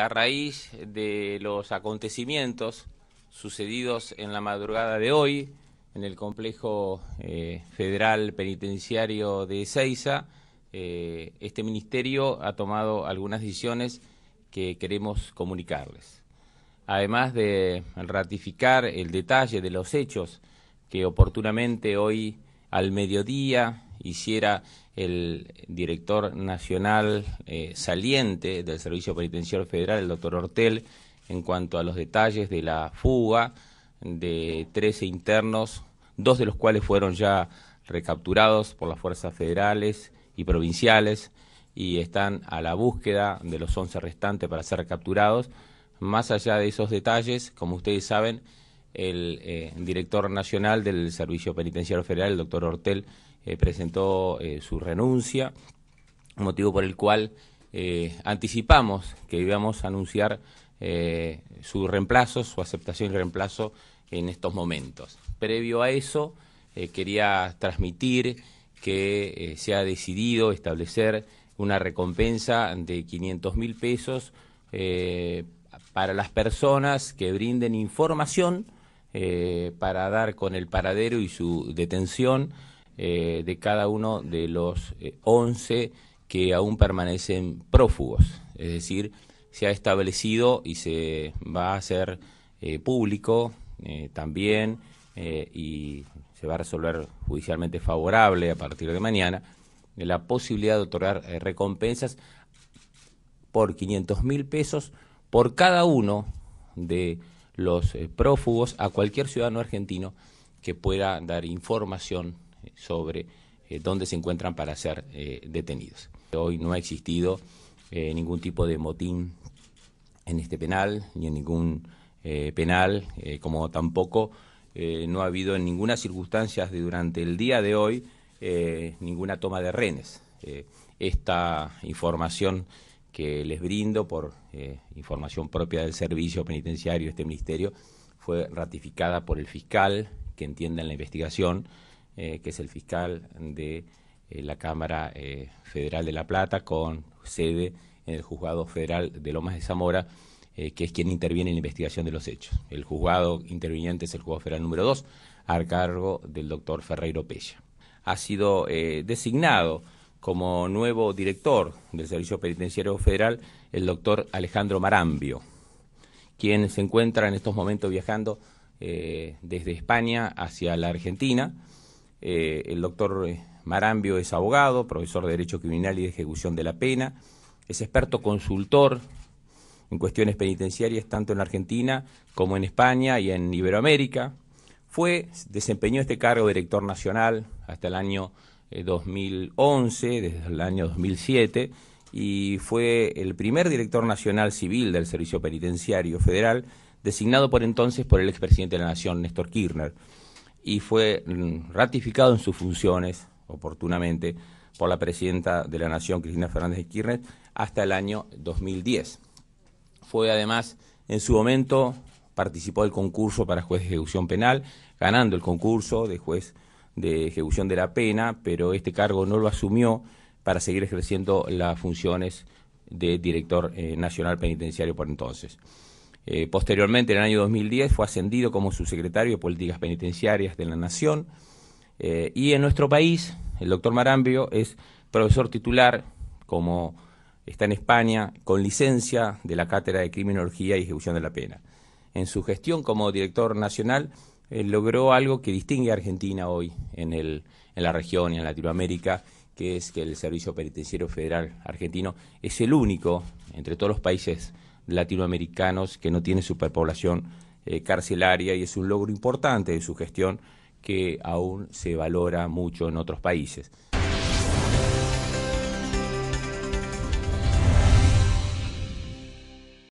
a raíz de los acontecimientos sucedidos en la madrugada de hoy en el complejo eh, federal penitenciario de Ezeiza, eh, este ministerio ha tomado algunas decisiones que queremos comunicarles. Además de ratificar el detalle de los hechos que oportunamente hoy al mediodía hiciera el director nacional eh, saliente del Servicio Penitenciario Federal, el doctor Hortel, en cuanto a los detalles de la fuga de 13 internos, dos de los cuales fueron ya recapturados por las fuerzas federales y provinciales y están a la búsqueda de los 11 restantes para ser capturados. Más allá de esos detalles, como ustedes saben, el, eh, director nacional del Servicio Penitenciario Federal, el doctor Hortel, eh, presentó eh, su renuncia, motivo por el cual anticipamos que íbamos a anunciar su reemplazo, su aceptación y reemplazo en estos momentos. Previo a eso, quería transmitir que se ha decidido establecer una recompensa de 500 mil pesos para las personas que brinden información eh, para dar con el paradero y su detención eh, de cada uno de los 11 eh, que aún permanecen prófugos. Es decir, se ha establecido y se va a hacer público también y se va a resolver judicialmente favorable a partir de mañana la posibilidad de otorgar recompensas por 500 mil pesos por cada uno de los eh, prófugos, a cualquier ciudadano argentino que pueda dar información eh, sobre eh, dónde se encuentran para ser detenidos. Hoy no ha existido ningún tipo de motín en este penal, ni en ningún penal, como tampoco no ha habido en ninguna circunstancia de durante el día de hoy ninguna toma de renes. esta información que les brindo por eh, información propia del servicio penitenciario de este ministerio fue ratificada por el fiscal que entienda la investigación, eh, que es el fiscal de eh, la Cámara Federal de La Plata, con sede en el Juzgado Federal de Lomas de Zamora, que es quien interviene en la investigación de los hechos. El juzgado interviniente es el Juzgado Federal número 2, a cargo del doctor Ferreiro Pella. Ha sido designado como nuevo director del Servicio Penitenciario Federal el doctor Alejandro Marambio, quien se encuentra en estos momentos viajando eh, desde España hacia la Argentina. Eh, el doctor eh, Marambio es abogado, profesor de Derecho Criminal y de Ejecución de la Pena, es experto consultor en cuestiones penitenciarias tanto en Argentina como en España y en Iberoamérica. Fue, desempeñó este cargo de director nacional hasta el año 2011, eh, desde el año 2007, y fue el primer director nacional civil del Servicio Penitenciario Federal, designado por entonces por el expresidente de la Nación, Néstor Kirchner, y fue mm, ratificado en sus funciones oportunamente por la presidenta de la Nación, Cristina Fernández de Kirchner, hasta el año 2010. Fue además, en su momento, participó del concurso para juez de ejecución penal, ganando el concurso de juez de ejecución de la pena, pero este cargo no lo asumió para seguir ejerciendo las funciones de director eh, nacional penitenciario por entonces. Eh, posteriormente, en el año 2010, fue ascendido como subsecretario de Políticas Penitenciarias de la Nación. Eh, y en nuestro país, el doctor Marambio es profesor titular, como está en España, con licencia de la Cátedra de Criminología y Ejecución de la Pena. En su gestión como director nacional, eh, logró algo que distingue a Argentina hoy en, el, en la región y en Latinoamérica, que es que el Servicio Penitenciario Federal argentino es el único entre todos los países latinoamericanos que no tiene superpoblación eh, carcelaria y es un logro importante de su gestión que aún se valora mucho en otros países.